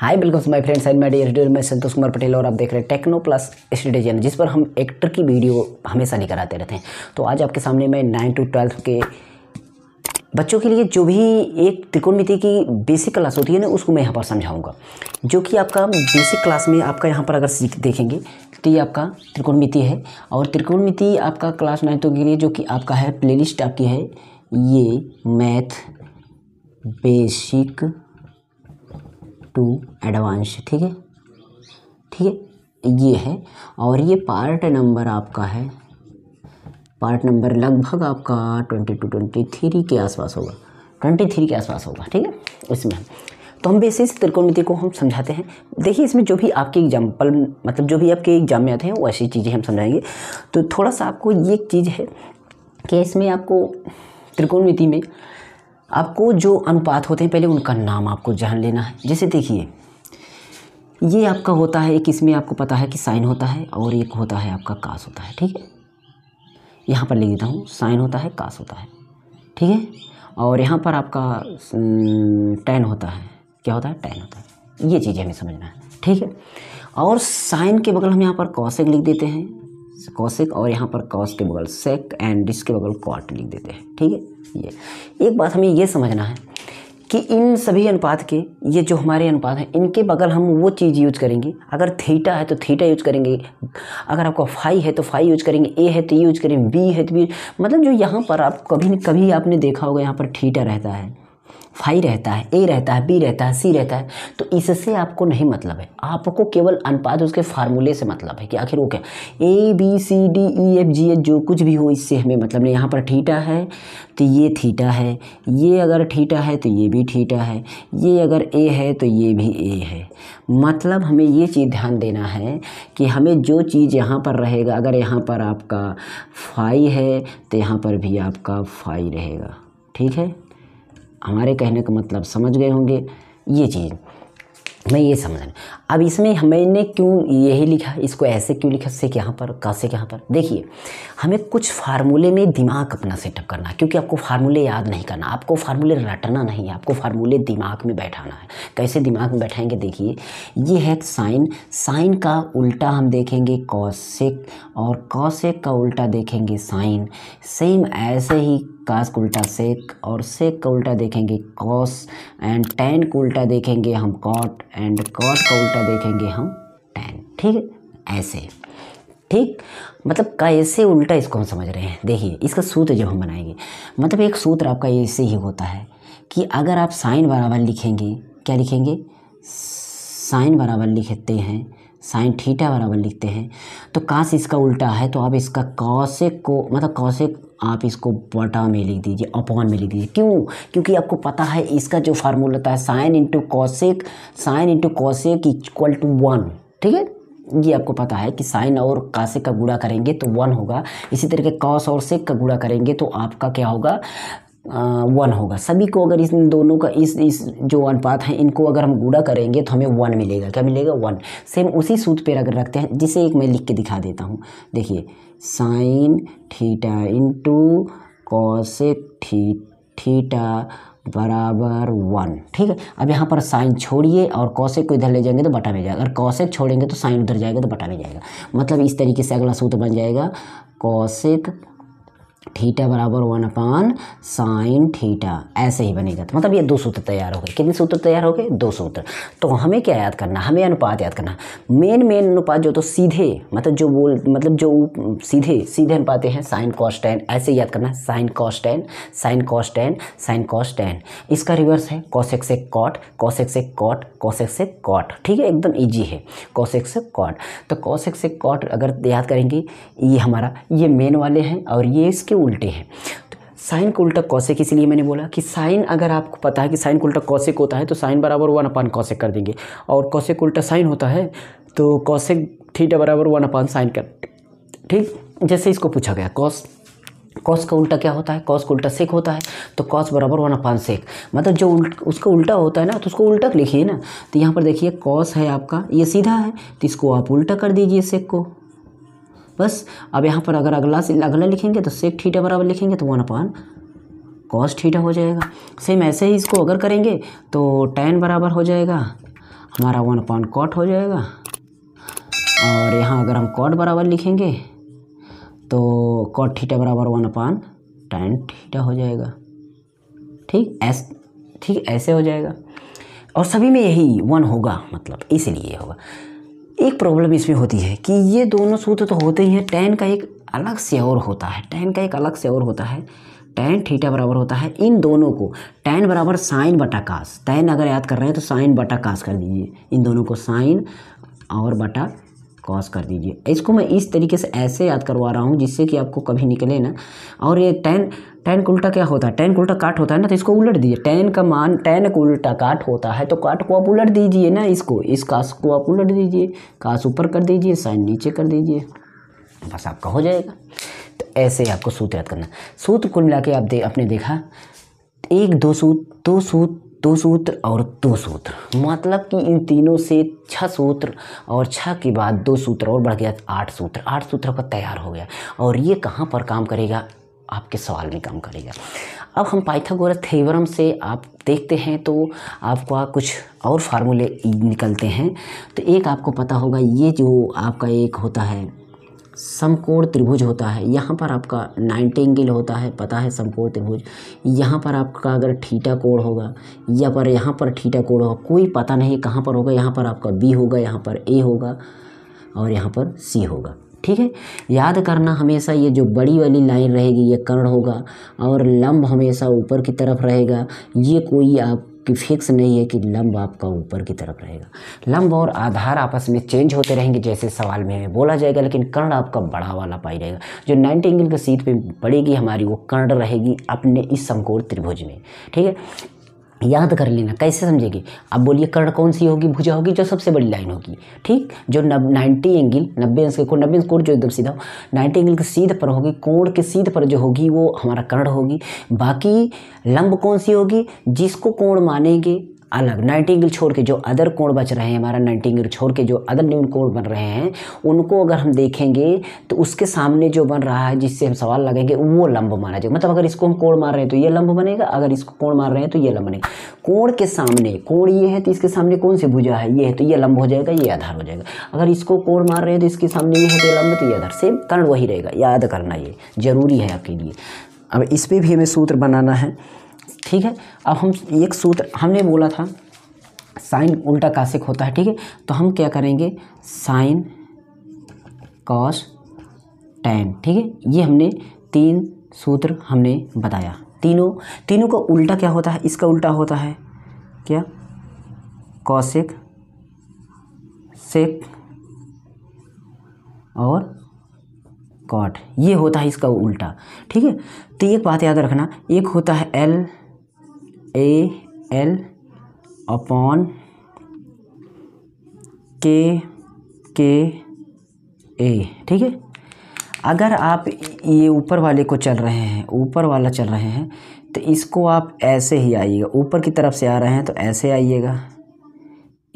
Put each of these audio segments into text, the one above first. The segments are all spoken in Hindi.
हाय बिल्कुल my friends and my dear dear मैं संतोष कुमार पटेल और आप देख रहे हैं टेक्नो प्लस स्टडी चैनल जिस पर हम एक्टर की वीडियो हमेशा लेकर आते रहते हैं तो आज आपके सामने मैं नाइन टू ट्वेल्थ के बच्चों के लिए जो भी एक त्रिकोणमिति की बेसिक क्लास होती है ना उसको मैं यहाँ पर समझाऊँगा जो कि आपका बेसिक क्लास में आपका यहाँ पर अगर सीख देखेंगे तो ये आपका त्रिकोणमिति है और त्रिकोणमिति आपका क्लास नाइन्थों के लिए जो कि आपका है प्ले आपकी है ये मैथ बेसिक टू एडवांस ठीक है ठीक है ये है और ये पार्ट नंबर आपका है पार्ट नंबर लगभग आपका ट्वेंटी टू ट्वेंटी थ्री के आसपास होगा ट्वेंटी थ्री के आसपास होगा ठीक है इसमें तो हम बेसिस त्रिकोणमिति को हम समझाते हैं देखिए इसमें जो भी आपके एग्जाम्पल मतलब जो भी आपके एग्जाम में आते हैं वो ऐसी चीज़ें हम समझाएंगे तो थोड़ा सा आपको ये एक चीज़ है कि इसमें आपको त्रिकोणमिति में आपको जो अनुपात होते हैं पहले उनका नाम आपको जान लेना है जैसे देखिए ये आपका होता है एक इसमें आपको पता है कि साइन होता है और एक होता है आपका कास होता है ठीक है यहाँ पर लिख देता हूँ साइन होता है कास होता है ठीक है और यहाँ पर आपका टेन होता है क्या होता है टेन होता है ये चीज़ें हमें समझना है ठीक है और साइन के बगल हम यहाँ पर कौशिक लिख देते हैं कौशिक और यहाँ पर कॉस के बगल सेक एंड इसके बगल कॉट लिख देते हैं ठीक है ये एक बात हमें ये समझना है कि इन सभी अनुपात के ये जो हमारे अनुपात हैं इनके बगल हम वो चीज़ यूज करेंगे अगर थीटा है तो थीटा यूज करेंगे अगर आपका फाई है तो फाई यूज करेंगे ए है तो यूज करेंगे बी है तो बी मतलब जो यहाँ पर आप कभी कभी आपने देखा होगा यहाँ पर थीटा रहता है फाई रहता है ए रहता है बी रहता है सी रहता है तो इससे आपको नहीं मतलब है आपको केवल अनुपात उसके फार्मूले से मतलब है कि आखिर वो क्या A B C D E F G H जो कुछ भी हो इससे हमें मतलब नहीं यहाँ पर ठीटा है तो ये थीटा है ये अगर ठीटा है तो ये भी ठीटा है ये अगर ए है तो ये भी ए है मतलब हमें ये चीज़ ध्यान देना है कि हमें जो चीज़ यहाँ पर रहेगा अगर यहाँ पर आपका फाई है तो यहाँ पर भी आपका फाई रहेगा ठीक है हमारे कहने का मतलब समझ गए होंगे ये चीज़ मैं ये समझाना अब इसमें हमने क्यों यही लिखा इसको ऐसे क्यों लिखा से यहाँ पर का से यहाँ पर देखिए हमें कुछ फार्मूले में दिमाग अपना सेटअप करना है क्योंकि आपको फार्मूले याद नहीं करना आपको फार्मूले रटना नहीं है आपको फार्मूले दिमाग में बैठाना है कैसे दिमाग में बैठाएंगे देखिए ये है साइन साइन का उल्टा हम देखेंगे कौशिक और कौशिक का उल्टा देखेंगे साइन सेम ऐसे ही कास को उल्टा सेक और सेक का उल्टा देखेंगे कॉस एंड टेन को उल्टा देखेंगे हम कॉट एंड कॉट का उल्टा देखेंगे हम टेन ठीक ऐसे ठीक मतलब कैसे उल्टा इसको हम समझ रहे हैं देखिए इसका सूत्र जब हम बनाएंगे मतलब एक सूत्र आपका ऐसे ही होता है कि अगर आप साइन बराबर लिखेंगे क्या लिखेंगे साइन बराबर लिखते हैं साइन थीटा बराबर लिखते हैं तो काश इसका उल्टा है तो आप इसका कौशिक को मतलब कौशिक आप इसको बटा में लिख दीजिए अपॉन में लिख दीजिए क्यों क्योंकि आपको पता है इसका जो फार्मूला था है sine into cosec sine into cosec equal to one ठीक है ये आपको पता है कि साइन और कासिक का गुड़ा करेंगे तो वन होगा इसी तरीके कॉस और सेक का गुड़ा करेंगे तो आपका क्या होगा वन होगा सभी को अगर इस दोनों का इस इस जो अनुपात है इनको अगर हम गुड़ा करेंगे तो हमें वन मिलेगा क्या मिलेगा वन सेम उसी सूत्र पर अगर रखते हैं जिसे एक मैं लिख के दिखा देता हूँ देखिए साइन थीटा इंटू कॉसेक थी थीटा बराबर वन ठीक है अब यहाँ पर साइन छोड़िए और कौशिक को इधर ले जाएंगे तो बटा में जाएगा अगर कौशिक छोड़ेंगे तो साइन उधर जाएगा तो बटा में जाएगा मतलब इस तरीके से अगला सूत्र बन जाएगा कौशिक थीटा बराबर वन अपान साइन थीटा ऐसे ही बनेगा तो मतलब ये दो सूत्र तैयार हो गए कितने सूत्र तैयार हो गए दो सूत्र तो हमें क्या याद करना हमें अनुपात याद करना मेन मेन अनुपात जो तो सीधे मतलब जो बोल मतलब जो सीधे सीधे अनुपाते हैं साइन कॉस टेन ऐसे याद करना sine cos tan sine cos tan sine cos tan इसका रिवर्स है cosec sec cot cosec sec cot cosec sec cot ठीक है एकदम ईजी है कॉशेक से कॉट तो कॉशेक से कॉट अगर याद करेंगे ये हमारा ये मेन वाले हैं और ये इसके इसके उल्टे हैं साइन तो का उल्टा कौशिक इसलिए मैंने बोला कि साइन अगर आपको पता है कि साइन को उल्टा कौशिक होता है तो साइन बराबर वन अपान कौशिक कर देंगे और कौशिक उल्टा साइन होता है तो कौशिक थीटा बराबर वन अपान साइन कर ठीक जैसे इसको पूछा गया कौश कॉस का उल्टा क्या होता है कॉस का उल्टा सेक होता है तो कॉस बराबर वन अपान सेक मतलब जो उल्ट उसका उल्टा होता है ना तो उसको उल्टा लिखिए ना तो यहाँ पर देखिए कॉस है आपका ये सीधा है तो इसको आप उल्टा कर दीजिए सेक को बस अब यहाँ पर अगर अगला से अगला लिखेंगे तो सेक थीटा बराबर लिखेंगे तो वन अपान कॉस थीटा हो जाएगा सेम ऐसे ही इसको अगर करेंगे तो टेन बराबर हो जाएगा हमारा वन अपान कॉट हो जाएगा और यहाँ अगर हम कॉट बराबर लिखेंगे तो कॉट थीटा बराबर वन अपान टेन थीटा हो जाएगा ठीक ऐस ठीक ऐसे हो जाएगा और सभी में यही वन होगा मतलब इसलिए होगा एक प्रॉब्लम इसमें होती है कि ये दोनों सूत्र तो होते ही हैं टेन का एक अलग से और होता है टेन का एक अलग से और होता है टेन थीटा बराबर होता है इन दोनों को टेन बराबर साइन बटा कास टेन अगर याद कर रहे हैं तो साइन बटा कास कर दीजिए इन दोनों को साइन और बटा क्रॉस कर दीजिए इसको मैं इस तरीके से ऐसे याद करवा रहा हूँ जिससे कि आपको कभी निकले ना और ये टेन टेन उल्टा क्या होता है टेन उल्टा काट होता है ना तो इसको उलट दीजिए टेन का मान टेन उल्टा काट होता है तो काट को आप उलट दीजिए ना इसको इस कास को आप उलट दीजिए कास ऊपर कर दीजिए साइन नीचे कर दीजिए बस आपका हो जाएगा तो ऐसे आपको सूत्र याद करना सूत्र कुल मिला के आप दे आपने देखा एक दो सूत दो सूत दो सूत्र और दो सूत्र मतलब कि इन तीनों से छह सूत्र और छह के बाद दो सूत्र और बढ़ गया आठ सूत्र आठ सूत्र पर तैयार हो गया और ये कहाँ पर काम करेगा आपके सवाल में काम करेगा अब हम पाइथागोरस थेवरम से आप देखते हैं तो आपका कुछ और फार्मूले निकलते हैं तो एक आपको पता होगा ये जो आपका एक होता है समकोण त्रिभुज होता है यहाँ पर आपका नाइन्टी एंगल होता है पता है समकोण त्रिभुज यहाँ पर आपका अगर ठीटा कोण होगा या पर यहाँ पर ठीटा कोण होगा कोई पता नहीं कहाँ पर होगा यहाँ पर आपका बी होगा यहाँ पर ए होगा और यहाँ पर सी होगा ठीक है याद करना हमेशा ये जो बड़ी वाली लाइन रहेगी ये कर्ण होगा और लंब हमेशा ऊपर की तरफ रहेगा ये कोई आप कि फिक्स नहीं है कि लंब आपका ऊपर की तरफ रहेगा लंब और आधार आपस में चेंज होते रहेंगे जैसे सवाल में बोला जाएगा लेकिन कर्ण आपका बड़ा वाला पाई जाएगा जो 90 एंगल की सीट पे पड़ेगी हमारी वो कर्ण रहेगी अपने इस संकोर त्रिभुज में ठीक है याद कर लेना कैसे समझेंगे अब बोलिए कर्ण कौन सी होगी भुजा होगी जो सबसे बड़ी लाइन होगी ठीक जो नब नाइन्टी एंगल नब्बे अंश के कोण नब्बे अंश कोण जो एकदम सीधा हो नाइन्टी एंगल के सीध पर होगी कोण के सीध पर जो होगी वो हमारा कर्ण होगी बाकी लंब कौन सी होगी जिसको कोण मानेंगे अलग नाइटिंगल छोड़ के जो अदर कोण बच रहे हैं हमारा नाइटिंगल छोड़ के जो अदर न्यून कोण बन रहे हैं उनको अगर हम देखेंगे तो उसके सामने जो बन रहा है जिससे हम सवाल लगेंगे वो लंब माना जाएगा मतलब अगर इसको हम कोण मार रहे हैं तो ये लंब बनेगा अगर इसको कोण मार रहे हैं तो ये लंब बनेगा कोण के सामने कोण ये है तो इसके सामने कौन सी भुजा है ये है तो ये लंब हो जाएगा ये आधार हो जाएगा अगर इसको कोण मार रहे हैं तो इसके सामने ये है तो ये लंब तो ये आधार सेम कारण वही रहेगा याद करना ये ज़रूरी है आपके लिए अब इस पर भी हमें सूत्र बनाना है ठीक है अब हम एक सूत्र हमने बोला था साइन उल्टा कासिक होता है ठीक है तो हम क्या करेंगे साइन कॉस टेन ठीक है ये हमने तीन सूत्र हमने बताया तीनों तीनों का उल्टा क्या होता है इसका उल्टा होता है क्या कौशिक सेक और कॉट ये होता है इसका उल्टा ठीक है तो एक बात याद रखना एक होता है एल ए एल अपॉन के के ए ठीक है अगर आप ये ऊपर वाले को चल रहे हैं ऊपर वाला चल रहे हैं तो इसको आप ऐसे ही आइएगा ऊपर की तरफ से आ रहे हैं तो ऐसे आइएगा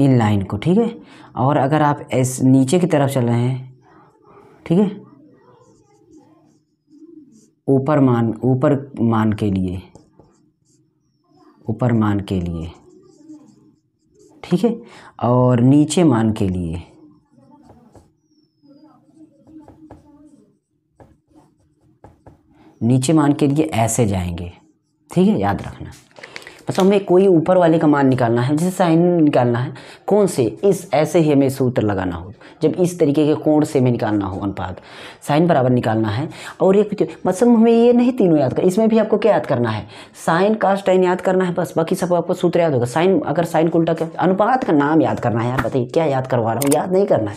इन लाइन को ठीक है और अगर आप ऐस नीचे की तरफ चल रहे हैं ठीक है ऊपर मान ऊपर मान के लिए ऊपर मान के लिए ठीक है और नीचे मान के लिए नीचे मान के लिए ऐसे जाएंगे ठीक है याद रखना बस मतलब हमें कोई ऊपर वाले का मान निकालना है जैसे साइन निकालना है कौन से इस ऐसे ही हमें सूत्र लगाना होगा जब इस तरीके के कोण से में निकालना हो अनुपात साइन बराबर निकालना है और एक मतलब हमें ये नहीं तीनों याद कर इसमें भी आपको क्या याद करना है साइन कास्ट टाइन याद करना है बस बाकी सब आपको सूत्र याद होगा साइन अगर साइन को उल्टा अनुपात का नाम याद करना है यार बताइए क्या याद करवा रहा हूँ याद नहीं करना है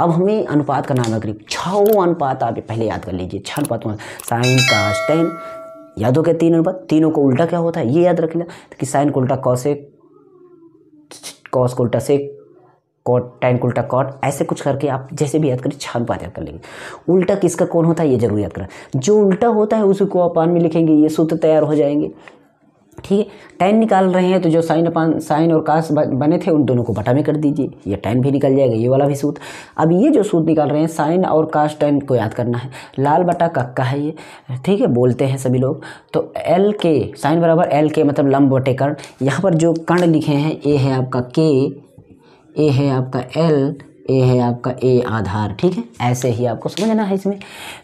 अब हमें अनुपात का नाम करीब छो अनुपात आप पहले याद कर लीजिए छः अनुपात साइन कास्ट टाइन याद हो गया तीन अनुपात तीनों को उल्टा क्या होता है ये याद रख लिया कि साइन को उल्टा से कॉस को उल्टा सेक कॉट टैंक उल्टा कॉट ऐसे कुछ करके आप जैसे भी याद करें छान पा याद कर लेंगे उल्टा किसका कौन होता है ये जरूर याद करें जो उल्टा होता है उसको को अपान में लिखेंगे ये सूत्र तैयार हो जाएंगे ठीक है टैन निकाल रहे हैं तो जो साइन अपान साइन और कास बने थे उन दोनों को बटा में कर दीजिए ये टैन भी निकल जाएगा ये वाला भी सूत्र अब ये जो सूत्र निकाल रहे हैं साइन और कास टैन को याद करना है लाल बटा कक्का है ये ठीक है बोलते हैं सभी लोग तो एल के साइन बराबर एल के मतलब लंब बटे कर्ण यहाँ पर जो कर्ण लिखे हैं ये है आपका के ए है आपका एल ए है आपका ए आधार ठीक है ऐसे ही आपको समझना है इसमें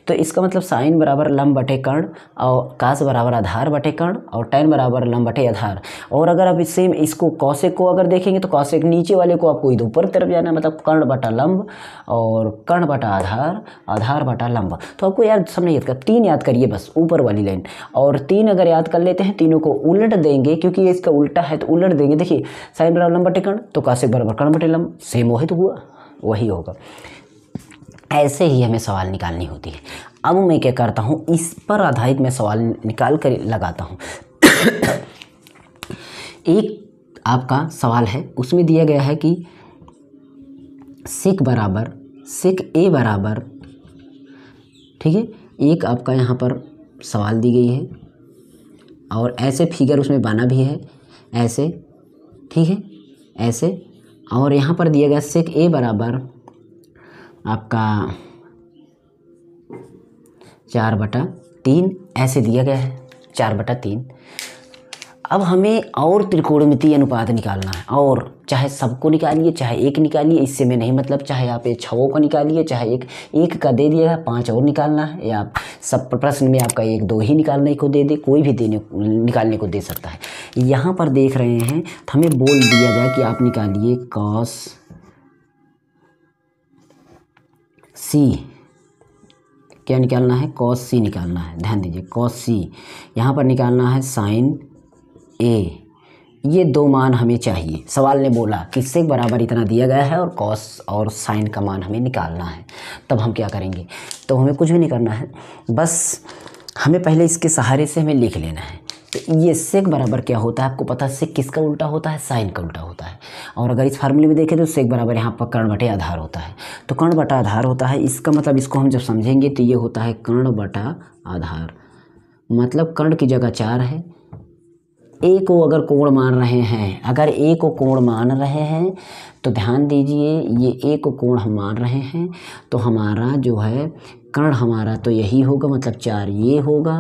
तो इसका मतलब साइन बराबर लम बटे कर्ण और कास बराबर आधार बटे कर्ण और टेन बराबर लम बटे आधार और अगर आप सेम इसको कौशिक को अगर देखेंगे तो कौशिक नीचे वाले को आपको इधर ऊपर तरफ जाना है मतलब कर्ण बटा लम्ब और कर्ण बटा आधार आधार बटा लम्ब तो आपको यार समझ याद कर तीन याद करिए बस ऊपर वाली लाइन और तीन अगर याद कर लेते हैं तीनों को उलट देंगे क्योंकि ये इसका उल्टा है तो उलट देंगे देखिए साइन बराबर लम्ब बटे कर्ण तो काशिक बराबर कर्ण बटे लम्ब सेम वही तो हुआ वही होगा ऐसे ही हमें सवाल निकालनी होती है अब मैं क्या करता हूँ इस पर आधारित मैं सवाल निकाल कर लगाता हूँ एक आपका सवाल है उसमें दिया गया है कि सिक बराबर सिक ए बराबर ठीक है एक आपका यहाँ पर सवाल दी गई है और ऐसे फिगर उसमें बना भी है ऐसे ठीक है ऐसे और यहाँ पर दिया गया सेक ए बराबर आपका चार बटा तीन ऐसे दिया गया है चार बटा तीन अब हमें और त्रिकोणमितीय अनुपात निकालना है और चाहे सबको निकालिए चाहे एक निकालिए इससे में नहीं मतलब चाहे आप छओ को निकालिए चाहे एक एक का दे दिया पांच और निकालना है या सब प्रश्न में आपका एक दो ही निकालने को दे दे कोई भी देने निकालने को दे सकता है यहाँ पर देख रहे हैं तो हमें बोल दिया गया कि आप निकालिए कॉस सी क्या निकालना है कॉस सी निकालना है ध्यान दीजिए कॉस सी यहाँ पर निकालना है साइन ए ये दो मान हमें चाहिए सवाल ने बोला किससे बराबर इतना दिया गया है और कॉस और साइन का मान हमें निकालना है तब हम क्या करेंगे तो हमें कुछ भी नहीं करना है बस हमें पहले इसके सहारे से हमें लिख लेना है तो ये सेक बराबर क्या होता है आपको पता है सेक किसका उल्टा होता है साइन का उल्टा होता है और अगर इस फार्मूले में देखें तो सेक बराबर यहाँ पर कर्ण बटे आधार होता है तो कर्ण बटा आधार होता है इसका मतलब इसको हम जब समझेंगे तो ये होता है कर्ण बटा आधार मतलब कर्ण की जगह चार है ए को अगर कोण मान रहे हैं अगर ए को कोण मान रहे हैं तो ध्यान दीजिए ये ए को कोण हम मान रहे हैं तो हमारा जो है कर्ण हमारा तो यही होगा मतलब चार ये होगा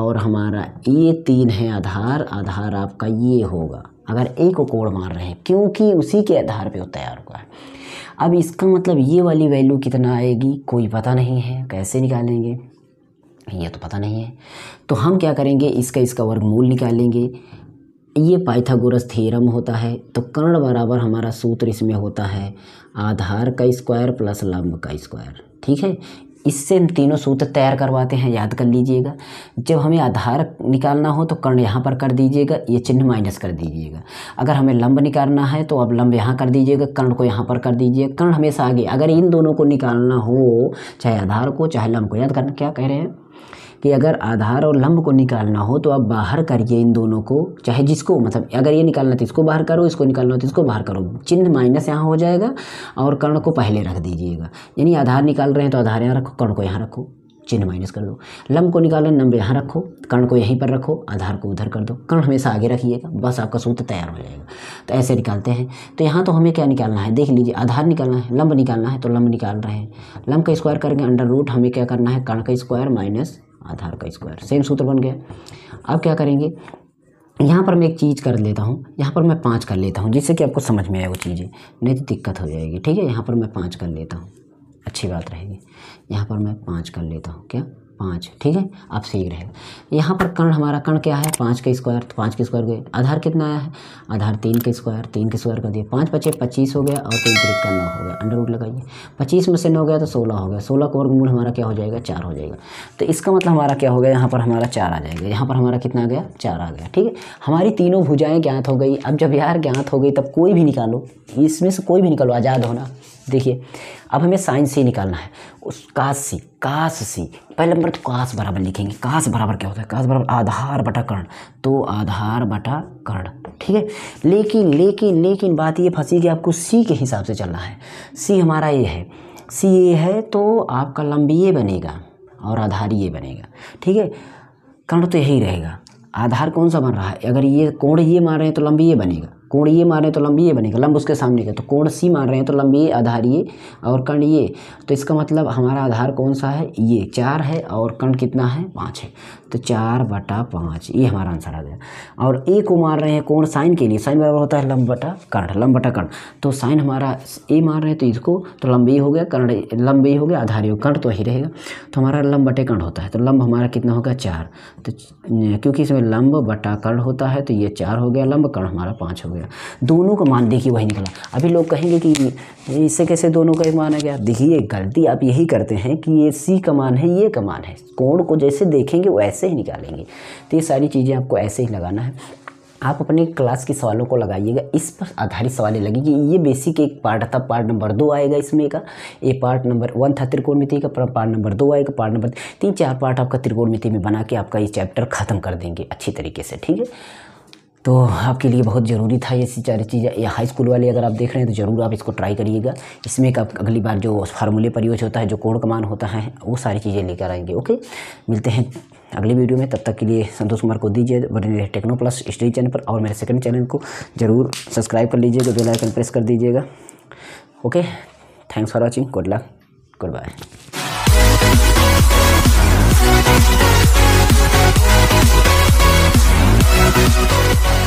और हमारा ये तीन है आधार आधार आपका ये होगा अगर ए को कोण मान रहे हैं क्योंकि उसी के आधार पे वो तैयार हुआ है अब इसका मतलब ये वाली वैल्यू कितना आएगी कोई पता नहीं है कैसे निकालेंगे ये तो पता नहीं है तो हम क्या करेंगे इसका इसका वर्ग मूल निकालेंगे ये पाइथागोरस थ्योरम होता है तो कर्ण बराबर हमारा सूत्र इसमें होता है आधार का स्क्वायर प्लस लंब का स्क्वायर ठीक है इससे हम तीनों सूत्र तैयार करवाते हैं याद कर लीजिएगा जब हमें आधार निकालना हो तो कर्ण यहाँ पर कर दीजिएगा ये चिन्ह माइनस कर दीजिएगा अगर हमें लंब निकालना है तो अब लंब यहाँ कर दीजिएगा कर्ण को यहाँ पर कर दीजिएगा कर्ण हमेशा आगे अगर इन दोनों को निकालना हो चाहे आधार को चाहे लंब को याद करना क्या कह रहे हैं कि अगर आधार और लंब को निकालना हो तो आप बाहर करिए इन दोनों को चाहे जिसको मतलब अगर ये निकालना तो इसको बाहर करो इसको निकालना हो तो इसको बाहर करो चिन्ह माइनस यहाँ हो जाएगा और कर्ण को पहले रख दीजिएगा यानी आधार निकाल रहे हैं तो आधार यहाँ रखो कर्ण को यहाँ रखो चिन्ह माइनस कर दो लंब को निकालो लंब यहाँ रखो कर्ण को यहीं पर रखो आधार को उधर कर दो कर्ण हमेशा आगे रखिएगा बस आपका सूत्र तैयार हो जाएगा तो ऐसे निकालते हैं तो यहाँ तो हमें क्या निकालना है देख लीजिए आधार निकालना है लंब निकालना है तो लंब निकाल रहे हैं लंब का स्क्वायर करके अंडर रूट हमें क्या करना है कर्ण का स्क्वायर माइनस आधार का स्क्वायर सेम सूत्र बन गया अब क्या करेंगे यहाँ पर मैं एक चीज़ कर लेता हूँ यहाँ पर मैं पाँच कर लेता हूँ जिससे कि आपको समझ में आए वो चीज़ें नहीं तो दिक्कत हो जाएगी ठीक है यहाँ पर मैं पाँच कर लेता हूँ अच्छी बात रहेगी यहाँ पर मैं पाँच कर लेता हूँ क्या पाँच ठीक है आप सही रहेगा यहाँ पर कर्ण हमारा कर्ण क्या है पाँच का स्क्वायर तो पाँच के स्क्वायर गए आधार कितना आया है आधार तीन के स्क्वायर तीन के स्क्वायर कर दिए पाँच बचे पच्चीस हो गया और तीन तरीक का नौ हो गया अंडर रूट लगाइए पच्चीस में से नौ गया तो सोलह हो गया सोलह का वर्गमूल हमारा क्या हो जाएगा चार हो जाएगा तो इसका मतलब हमारा क्या हो गया यहाँ पर हमारा चार आ जाएगा यहाँ पर हमारा कितना आ गया चार आ गया ठीक है हमारी तीनों भुजाएँ ज्ञात हो गई अब जब यार ज्ञात हो गई तब कोई भी निकालो इसमें से कोई भी निकालो आज़ाद होना देखिए अब हमें साइन से निकालना है उस काश सी काश सी पहले नंबर तो काश बराबर लिखेंगे काश बराबर क्या होता है काश बराबर आधार बटा कर्ण तो आधार बटा कर्ण ठीक है लेकिन लेकिन लेकिन बात ये फंसी कि आपको सी के हिसाब से चलना है सी हमारा ये है सी ये है तो आपका लंबी ये बनेगा और आधार ये बनेगा ठीक है कर्ण तो यही रहेगा आधार कौन सा बन रहा है अगर ये कोण ये मान रहे हैं तो लंबी ये बनेगा कोण ये मार रहे हैं तो लंबी ये बनेगा लंब उसके सामने का तो कोण सी मार रहे हैं तो लंबी ये आधार ये और कर्ण ये तो इसका मतलब हमारा आधार कौन सा है ये चार है और कर्ण कितना है पाँच है तो चार बटा पाँच ये हमारा आंसर आ गया और ए को मार रहे हैं कोण साइन के लिए साइन बराबर होता है लंब बटा कर्ण लंब बटा कर्ण तो साइन हमारा ए मार रहे हैं तो इसको तो लंब हो गया कर्ण लंब हो गया आधार ही कर्ण तो ही रहेगा तो हमारा लंब बटे कर्ण होता है तो लंब हमारा कितना होगा चार तो क्योंकि इसमें लंब बटा कर्ण होता है तो ये चार हो गया लंब कर्ण हमारा पाँच हो गया निकला दोनों का मान देखिए वही निकला अभी लोग कहेंगे कि इससे कैसे दोनों का ही माना गया देखिए गलती आप यही करते हैं कि ये सी का मान है ये का मान है कोण को जैसे देखेंगे वैसे ही निकालेंगे तो ये सारी चीज़ें आपको ऐसे ही लगाना है आप अपने क्लास के सवालों को लगाइएगा इस पर आधारित सवालें लगेगी ये बेसिक एक पार्ट था पार्ट नंबर दो आएगा इसमें का ये पार्ट नंबर वन था त्रिकोण मिति का पार्ट नंबर दो आएगा पार्ट नंबर तीन चार पार्ट आपका त्रिकोण मिति में बना के आपका ये चैप्टर खत्म कर देंगे अच्छी तरीके से ठीक है तो आपके लिए बहुत ज़रूरी था ये सारी चीज़ें या हाई स्कूल वाले अगर आप देख रहे हैं तो ज़रूर आप इसको ट्राई करिएगा इसमें एक अगली बार जो फार्मूले पर होता है जो कोड कमान होता है वो सारी चीज़ें लेकर आएंगे ओके मिलते हैं अगली वीडियो में तब तक के लिए संतोष कुमार को दीजिए बने टेक्नो प्लस स्टडी चैनल पर और मेरे सेकेंड चैनल को ज़रूर सब्सक्राइब कर लीजिएगा बेल बेलाइकन प्रेस कर दीजिएगा okay thanks for watching good luck good bye Gracias.